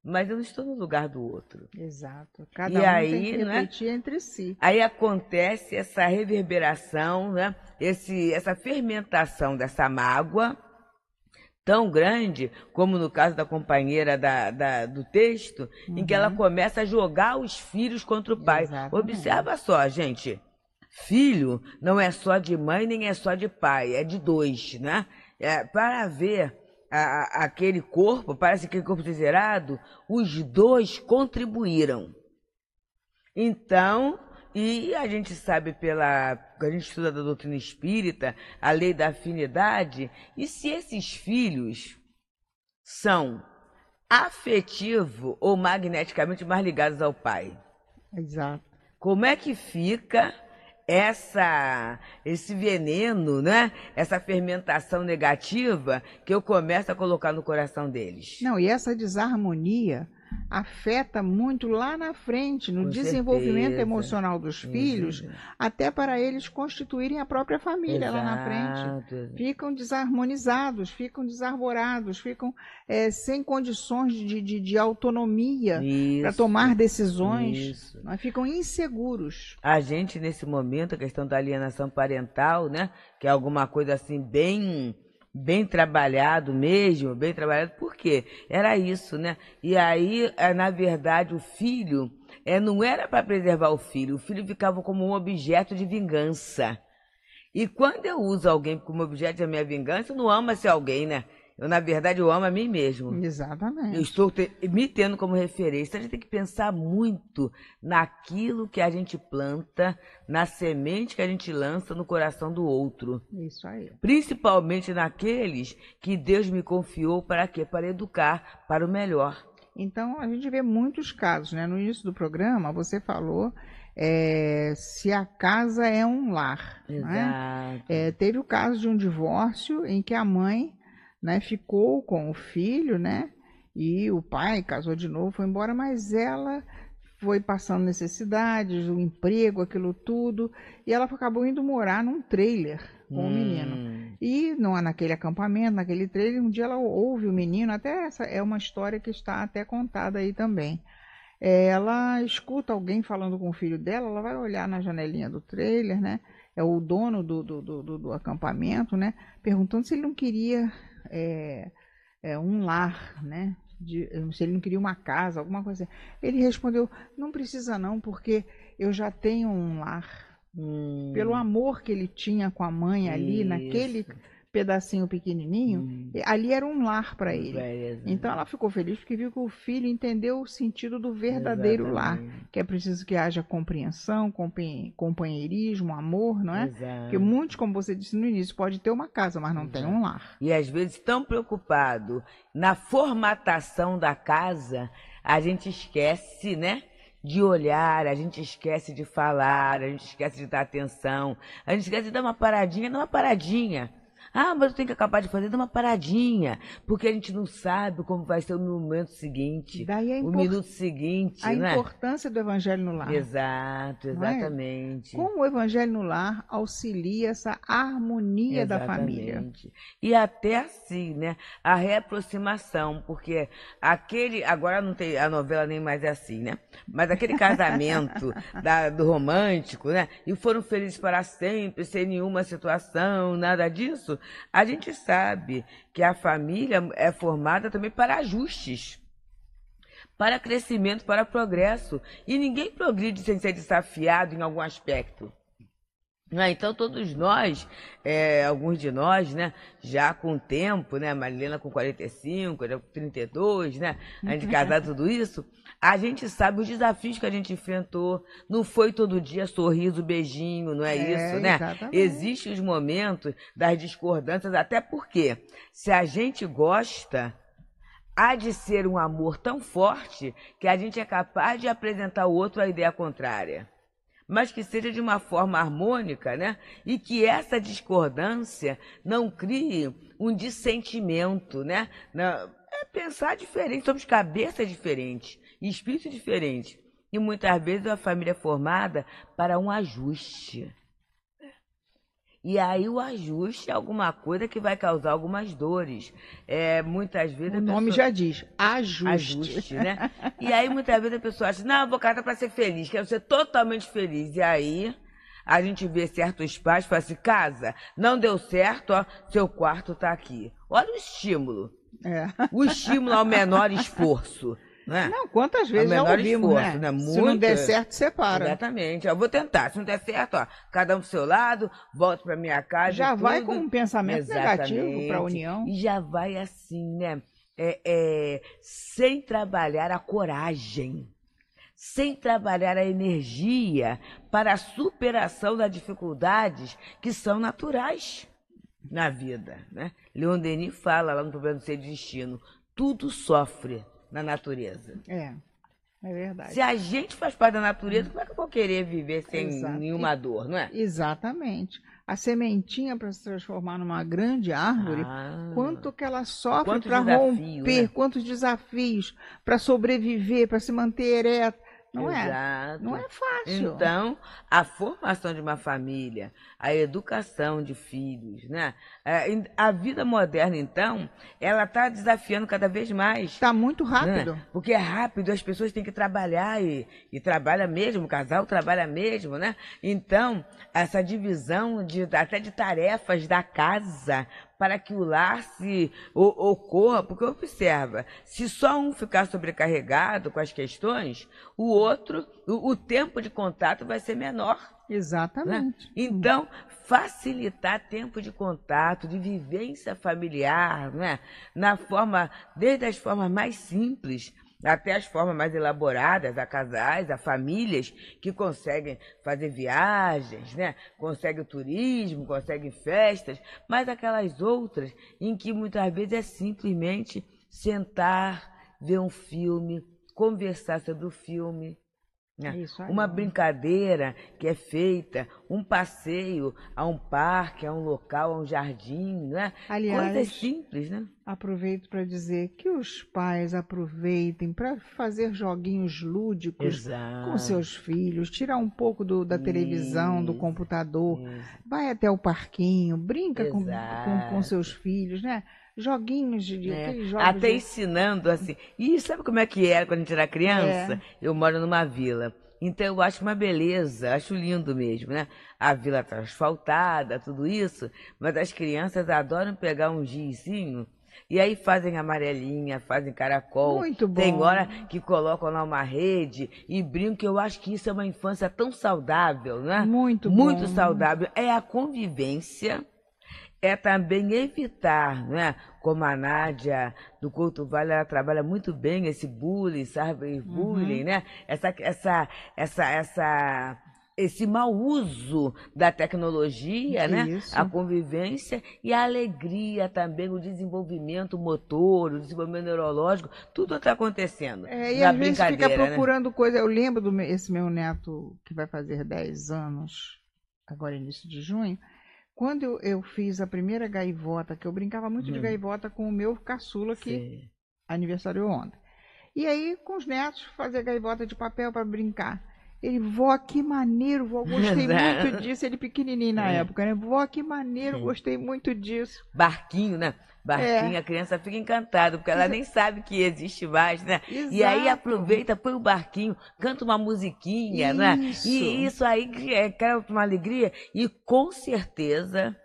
mas eu não estou no lugar do outro. Exato. Cada e um aí, tem que refletir né? entre si. Aí acontece essa reverberação, né? Esse, essa fermentação dessa mágoa tão grande, como no caso da companheira da, da do texto, uhum. em que ela uhum. começa a jogar os filhos contra o pai. Exatamente. Observa só, gente. Filho não é só de mãe, nem é só de pai, é de dois, né? É, para ver a, aquele corpo, parece que o corpo zerado, os dois contribuíram. Então, e a gente sabe pela. A gente estuda da doutrina espírita, a lei da afinidade, e se esses filhos são afetivo ou magneticamente mais ligados ao pai? Exato. Como é que fica essa esse veneno, né? Essa fermentação negativa que eu começo a colocar no coração deles. Não, e essa desarmonia afeta muito lá na frente, no Com desenvolvimento certeza. emocional dos filhos, até para eles constituírem a própria família Exato. lá na frente. Ficam desarmonizados, ficam desarborados, ficam é, sem condições de, de, de autonomia para tomar decisões, Mas né? ficam inseguros. A gente, nesse momento, a questão da alienação parental, né? Que é alguma coisa assim bem bem trabalhado mesmo, bem trabalhado, porque era isso, né? E aí, eh, na verdade, o filho é, não era para preservar o filho, o filho ficava como um objeto de vingança. E quando eu uso alguém como objeto da minha vingança, não ama esse alguém, né? Eu, na verdade, eu amo a mim mesmo. Exatamente. Eu estou te, me tendo como referência. Então, a gente tem que pensar muito naquilo que a gente planta, na semente que a gente lança no coração do outro. Isso aí. Principalmente naqueles que Deus me confiou para quê? Para educar para o melhor. Então, a gente vê muitos casos, né? No início do programa, você falou é, se a casa é um lar. Né? Exato. Né? É, teve o caso de um divórcio em que a mãe né? Ficou com o filho, né? E o pai casou de novo, foi embora, mas ela foi passando necessidades, o emprego, aquilo tudo, e ela acabou indo morar num trailer com hum. o menino. E não naquele acampamento, naquele trailer, um dia ela ouve o menino, até essa é uma história que está até contada aí também. É, ela escuta alguém falando com o filho dela, ela vai olhar na janelinha do trailer, né? É o dono do, do, do, do acampamento, né? Perguntando se ele não queria é, é, um lar, né? De, se ele não queria uma casa, alguma coisa assim. Ele respondeu: não precisa não, porque eu já tenho um lar. Hum. Pelo amor que ele tinha com a mãe ali, Isso. naquele pedacinho pequenininho, hum. ali era um lar para ele. Beleza. Né? Então ela ficou feliz porque viu que o filho entendeu o sentido do verdadeiro Exatamente. lar, que é preciso que haja compreensão, companheirismo, amor, não é? Exato. Porque muitos, como você disse no início, pode ter uma casa, mas não Exato. tem um lar. E às vezes tão preocupado na formatação da casa, a gente esquece, né? de olhar, a gente esquece de falar, a gente esquece de dar atenção, a gente esquece de dar uma paradinha, não uma paradinha. Ah, mas eu tenho que acabar de fazer, uma paradinha, porque a gente não sabe como vai ser o momento seguinte, Daí o minuto seguinte. A né? importância do evangelho no lar. Exato, é? exatamente. É? Como o evangelho no lar auxilia essa harmonia exatamente. da família. E até assim, né? A reaproximação, porque aquele, agora não tem a novela nem mais é assim, né? Mas aquele casamento da, do romântico, né? E foram felizes para sempre, sem nenhuma situação, nada disso a gente sabe que a família é formada também para ajustes, para crescimento, para progresso. E ninguém progride sem ser desafiado em algum aspecto. Né? então todos nós, é, alguns de nós, né, já com o tempo, né, Marilena com 45, eu com 32, né, antes de casar tudo isso, a gente sabe os desafios que a gente enfrentou. Não foi todo dia sorriso, beijinho, não é, é isso, né? Existem os momentos das discordâncias, até porque se a gente gosta, há de ser um amor tão forte que a gente é capaz de apresentar ao outro a ideia contrária mas que seja de uma forma harmônica, né? E que essa discordância não crie um dissentimento, né? é pensar diferente, somos cabeça diferente, espírito diferente. E muitas vezes a família é formada para um ajuste. E aí o ajuste é alguma coisa que vai causar algumas dores. É, muitas vezes. O nome pessoa... já diz, ajuste. Ajuste, né? e aí muitas vezes a pessoa acha, não, vou para ser feliz, quero ser totalmente feliz. E aí a gente vê certos pais e fala assim, casa, não deu certo, ó, seu quarto está aqui. Olha o estímulo. É. O estímulo ao menor esforço. Né? Não, quantas vezes já ouvimos, esforço, né? né? Muito... Se não der certo, separa. Exatamente. Eu vou tentar. Se não der certo, ó, cada um pro seu lado, volto pra minha casa. Já vai com um pensamento Exatamente. negativo pra união. E já vai assim, né? É, é, sem trabalhar a coragem, sem trabalhar a energia para a superação das dificuldades que são naturais na vida. Né? Leon Denis fala lá no problema do ser de destino: tudo sofre, na natureza. É. É verdade. Se a gente faz parte da natureza, como é que eu vou querer viver sem Exato. nenhuma dor, não é? Exatamente. A sementinha para se transformar numa grande árvore, ah, quanto que ela sofre para romper, né? quantos desafios para sobreviver, para se manter ereta, não é? Exato. é? Não é fácil. Então, a formação de uma família, a educação de filhos, né? É, a, vida moderna, então, ela está desafiando cada vez mais. Está muito né? rápido. Né? Porque é rápido, as pessoas têm que trabalhar e, e trabalha mesmo, o casal trabalha mesmo, né? Então, essa divisão de, até de tarefas da casa para que o lar se o, ocorra, porque observa, se só um ficar sobrecarregado com as questões, o outro, o, o tempo de contato vai ser menor. Exatamente. Né? Então, facilitar tempo de contato, de vivência familiar, né? na forma, desde as formas mais simples até as formas mais elaboradas a casais, a famílias que conseguem fazer viagens, né? Conseguem turismo, conseguem festas, mas aquelas outras em que muitas vezes é simplesmente sentar, ver um filme, conversar sobre o filme, é uma brincadeira que é feita, um passeio a um parque, a um local, a um jardim, né? Aliás, coisas simples, né? Aproveito para dizer que os pais aproveitem para fazer joguinhos lúdicos Exato. com seus filhos, tirar um pouco do, da televisão, isso, do computador isso. vai até o parquinho, brinca com, com, com seus filhos, né? joguinhos de é. jogos, até de... Né? ensinando assim. E sabe como é que era quando a gente era criança? É. Eu moro numa vila. Então eu acho uma beleza, acho lindo mesmo, né? A vila tá asfaltada, tudo isso, mas as crianças adoram pegar um gizinho e aí fazem amarelinha, fazem caracol. Muito bom. Tem hora que colocam lá uma rede e brincam. Eu acho que isso é uma infância tão saudável, né? Muito, Muito bom. saudável. É a convivência é também evitar, né? como a Nádia do Couto Vale, ela trabalha muito bem esse bullying, sabe bullying, uhum. né? Essa, essa, essa, essa, esse mau uso da tecnologia, né? Isso. né? A convivência e a alegria também, o desenvolvimento motor, o desenvolvimento neurológico, tudo está acontecendo. É, e a gente fica né? procurando né? coisa. Eu lembro do esse meu neto que vai fazer 10 anos, agora início de junho quando eu fiz a primeira gaivota, que eu brincava muito hum. de gaivota com o meu caçula, que aniversário aniversariou ontem. E aí, com os netos, fazer gaivota de papel para brincar. Ele, vó, que maneiro, vó, gostei muito disso. Ele pequenininho na é. época, né? Vó, que maneiro, Sim. gostei muito disso. Barquinho, né? É. barquinho, é. a criança fica encantada, porque ela nem sabe que existe mais, né? Exato. E aí aproveita, põe o barquinho, canta uma musiquinha, isso. né? E isso aí é, uma alegria. E com certeza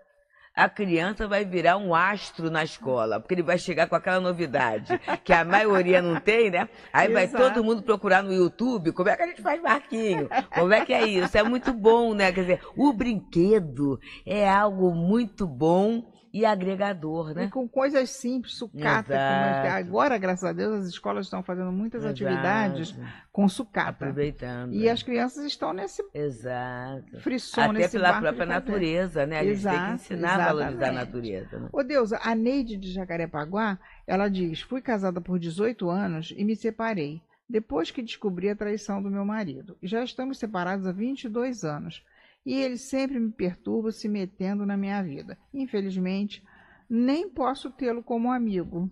a criança vai virar um astro na escola, porque ele vai chegar com aquela novidade, que a maioria não tem, né? Aí vai todo mundo procurar no YouTube como é que a gente faz barquinho, como é que é isso. É muito bom, né? Quer dizer, o brinquedo é algo muito bom e agregador, né? E com coisas simples, sucata. Como... Agora, graças a Deus, as escolas estão fazendo muitas Exato. atividades com sucata. Aproveitando. E é. as crianças estão nesse Exato. frisson, Até nesse pela própria natureza, né? A gente Exato, tem que ensinar exatamente. a valorizar a natureza. Né? Ô Deus, a Neide de Jacarepaguá, ela diz, fui casada por 18 anos e me separei. Depois que descobri a traição do meu marido. Já estamos separados há 22 anos e ele sempre me perturba se metendo na minha vida. Infelizmente, nem posso tê-lo como amigo.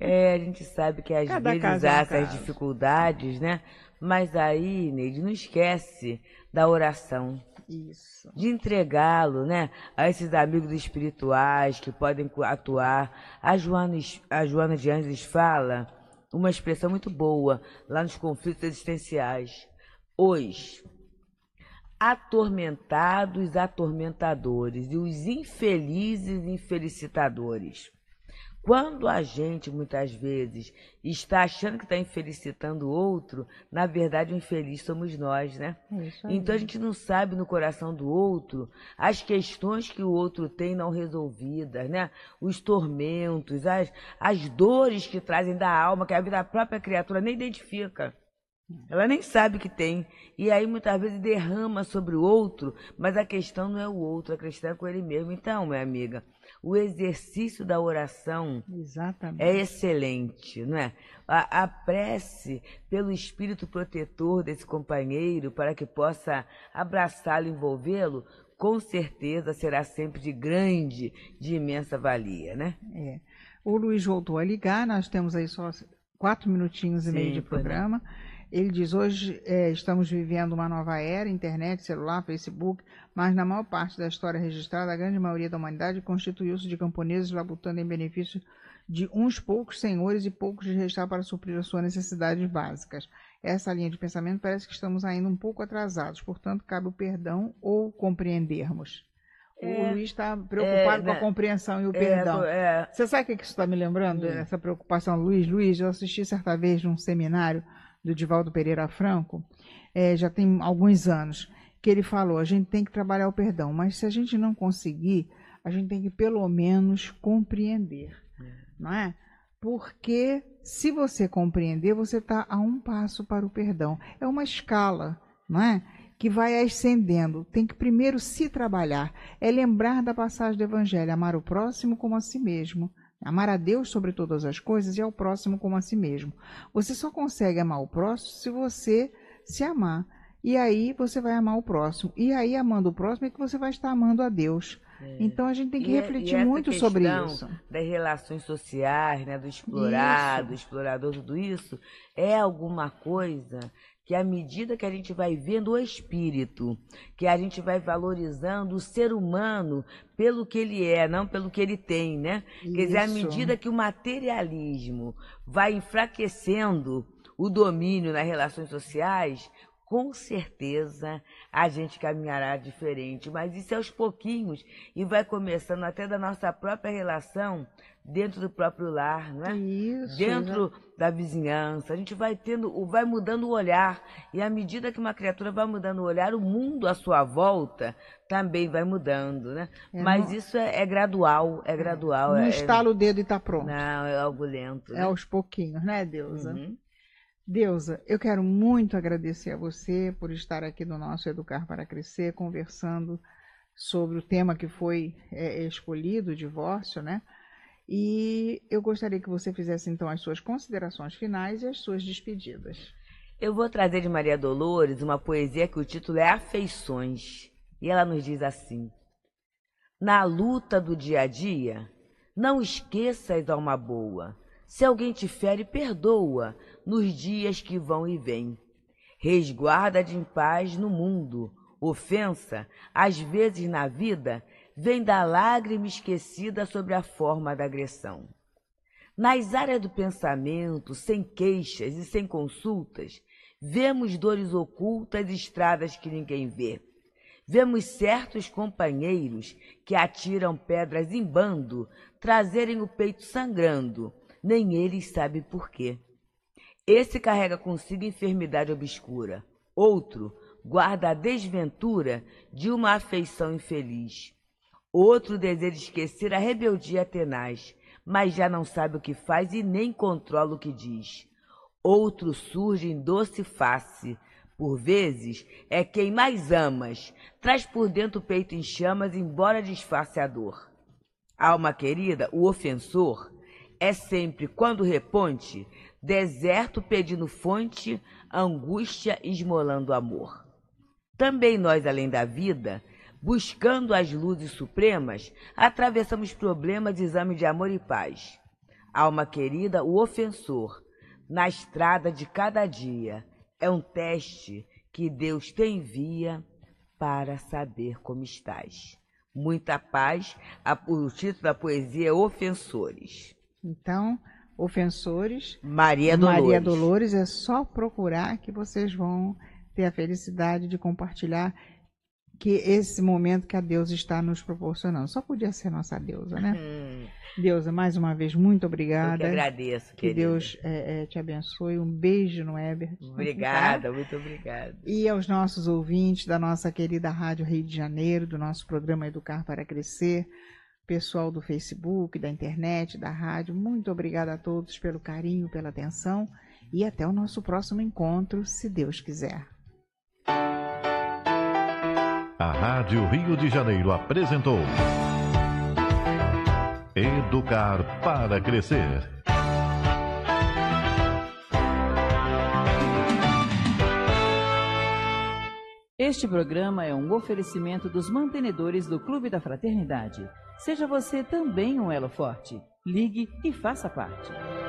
É, a gente sabe que às Cada vezes é há essas caso. dificuldades, né? Mas aí, Neide, não esquece da oração. Isso. De entregá-lo, né? A esses amigos espirituais que podem atuar. A Joana, a Joana de Andes fala uma expressão muito boa lá nos conflitos existenciais. Hoje, atormentados, atormentadores e os infelizes, infelicitadores. Quando a gente, muitas vezes, está achando que está infelicitando o outro, na verdade, o infeliz somos nós, né? É então a gente não sabe no coração do outro as questões que o outro tem não resolvidas, né? Os tormentos, as, as dores que trazem da alma, que a vida própria criatura nem identifica. Ela nem sabe que tem. E aí muitas vezes derrama sobre o outro, mas a questão não é o outro, a questão é com ele mesmo. Então, minha amiga, o exercício da oração é Exatamente. é excelente, não é? A, a prece pelo espírito protetor desse companheiro para que possa abraçá-lo, envolvê-lo, com certeza será sempre de grande, de imensa valia, né? É. O Luiz voltou a ligar, nós temos aí só quatro minutinhos e Sim, meio de programa. Né? Ele diz: hoje é, estamos vivendo uma nova era, internet, celular, Facebook, mas na maior parte da história registrada, a grande maioria da humanidade constituiu-se de camponeses labutando em benefício de uns poucos senhores e poucos de restar para suprir as suas necessidades básicas. Essa linha de pensamento parece que estamos ainda um pouco atrasados, portanto, cabe o perdão ou compreendermos. É, o Luiz está preocupado é, com a né? compreensão e o é, perdão. É. Você sabe o que é isso está me lembrando, hum. essa preocupação, Luiz? Luiz, eu assisti certa vez num seminário do Divaldo Pereira Franco, é, já tem alguns anos, que ele falou: a gente tem que trabalhar o perdão, mas se a gente não conseguir, a gente tem que pelo menos compreender, é. não é? Porque se você compreender, você está a um passo para o perdão. É uma escala, não é? que vai ascendendo. Tem que primeiro se trabalhar. É lembrar da passagem do Evangelho, amar o próximo como a si mesmo. Amar a Deus sobre todas as coisas e ao próximo como a si mesmo. Você só consegue amar o próximo se você se amar. E aí você vai amar o próximo. E aí, amando o próximo, é que você vai estar amando a Deus. É. Então a gente tem que e, é- refletir e muito sobre isso. Das relações sociais, né, do explorado, do explorador, tudo isso, é alguma coisa que à medida que a gente vai vendo o espírito, que a gente vai valorizando o ser humano pelo que ele é, não pelo que ele tem, né? Isso. Quer dizer, à medida que o materialismo vai enfraquecendo o domínio nas relações sociais, com certeza a gente caminhará diferente, mas isso é aos pouquinhos e vai começando até da nossa própria relação dentro do próprio lar, né? Isso, dentro né? da vizinhança. A gente vai tendo, vai mudando o olhar e à medida que uma criatura vai mudando o olhar, o mundo à sua volta também vai mudando, né? É, Mas não... isso é, é, gradual, é, é. gradual. Não é, é, estala o dedo e está pronto. Não, é algo lento. É né? É aos pouquinhos, né, Deusa? Uhum. Deusa, eu quero muito agradecer a você por estar aqui no nosso Educar para Crescer, conversando sobre o tema que foi é, escolhido, o divórcio, né? E eu gostaria que você fizesse então as suas considerações finais e as suas despedidas. Eu vou trazer de Maria Dolores uma poesia que o título é Afeições, e ela nos diz assim: Na luta do dia a dia, não esqueças alma boa. Se alguém te fere, perdoa nos dias que vão e vêm. Resguarda de em paz no mundo. Ofensa, às vezes na vida, vem da lágrima esquecida sobre a forma da agressão. Nas áreas do pensamento, sem queixas e sem consultas, vemos dores ocultas e estradas que ninguém vê. Vemos certos companheiros que atiram pedras em bando, trazerem o peito sangrando, nem eles sabem por quê. Esse carrega consigo enfermidade obscura. Outro guarda a desventura de uma afeição infeliz. Outro deseja esquecer a rebeldia tenaz, mas já não sabe o que faz e nem controla o que diz. Outro surge em doce face. Por vezes é quem mais amas, traz por dentro o peito em chamas, embora disfarce a dor. Alma querida, o ofensor é sempre, quando reponte, deserto pedindo fonte, angústia esmolando amor. Também nós, além da vida, buscando as luzes supremas, atravessamos problemas de exame de amor e paz. Alma querida, o ofensor, na estrada de cada dia, é um teste que Deus te envia para saber como estás. Muita paz, o título da poesia é Ofensores. Então, ofensores. Maria Dolores. Maria Dolores, é só procurar que vocês vão ter a felicidade de compartilhar que esse momento que a Deus está nos proporcionando. Só podia ser nossa deusa, né? Hum. Deusa, mais uma vez, muito obrigada. Eu que agradeço, Que querida. Deus é, é, te abençoe. Um beijo no Ebert. Obrigada, muito obrigada. E aos nossos ouvintes da nossa querida Rádio Rio de Janeiro, do nosso programa Educar para Crescer pessoal do Facebook, da internet, da rádio, muito obrigada a todos pelo carinho, pela atenção e até o nosso próximo encontro, se Deus quiser. A Rádio Rio de Janeiro apresentou Educar para Crescer. Este programa é um oferecimento dos mantenedores do Clube da Fraternidade Seja você também um elo forte. Ligue e faça parte.